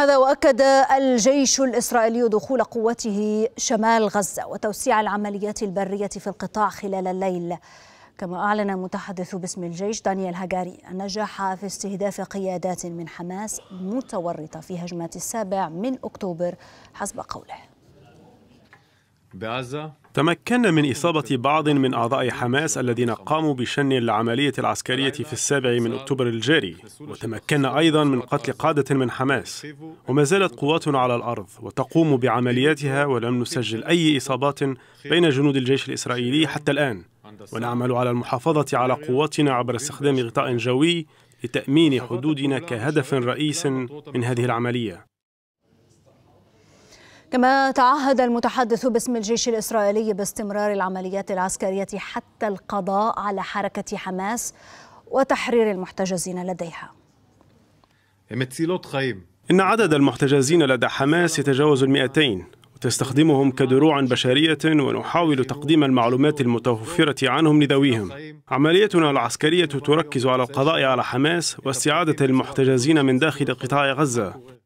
هذا واكد الجيش الاسرائيلي دخول قوته شمال غزه وتوسيع العمليات البريه في القطاع خلال الليل كما أعلن متحدث باسم الجيش دانيال هاجاري النجاح في استهداف قيادات من حماس متورطة في هجمات السابع من أكتوبر حسب قوله تمكنا من إصابة بعض من أعضاء حماس الذين قاموا بشن العملية العسكرية في السابع من أكتوبر الجاري وتمكنا أيضا من قتل قادة من حماس وما زالت قواتنا على الأرض وتقوم بعملياتها ولم نسجل أي إصابات بين جنود الجيش الإسرائيلي حتى الآن ونعمل على المحافظة على قواتنا عبر استخدام غطاء جوي لتأمين حدودنا كهدف رئيس من هذه العملية كما تعهد المتحدث باسم الجيش الإسرائيلي باستمرار العمليات العسكرية حتى القضاء على حركة حماس وتحرير المحتجزين لديها إن عدد المحتجزين لدى حماس يتجاوز المئتين وتستخدمهم كدروع بشرية ونحاول تقديم المعلومات المتوفرة عنهم لذويهم عمليتنا العسكرية تركز على القضاء على حماس واستعادة المحتجزين من داخل قطاع غزة